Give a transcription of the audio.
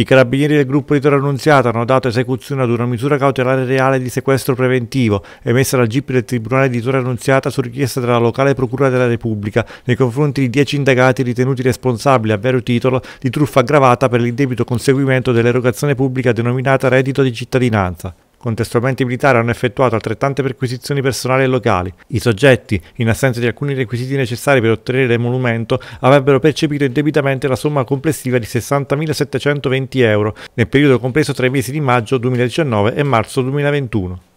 I carabinieri del gruppo di Torre Annunziata hanno dato esecuzione ad una misura cautelare reale di sequestro preventivo emessa dal GIP del Tribunale di Torre Annunziata su richiesta della locale Procura della Repubblica nei confronti di dieci indagati ritenuti responsabili a vero titolo di truffa aggravata per l'indebito conseguimento dell'erogazione pubblica denominata reddito di cittadinanza. Contestualmente i militari hanno effettuato altrettante perquisizioni personali e locali. I soggetti, in assenza di alcuni requisiti necessari per ottenere l'emolumento, avrebbero percepito indebitamente la somma complessiva di 60.720 euro nel periodo compreso tra i mesi di maggio 2019 e marzo 2021.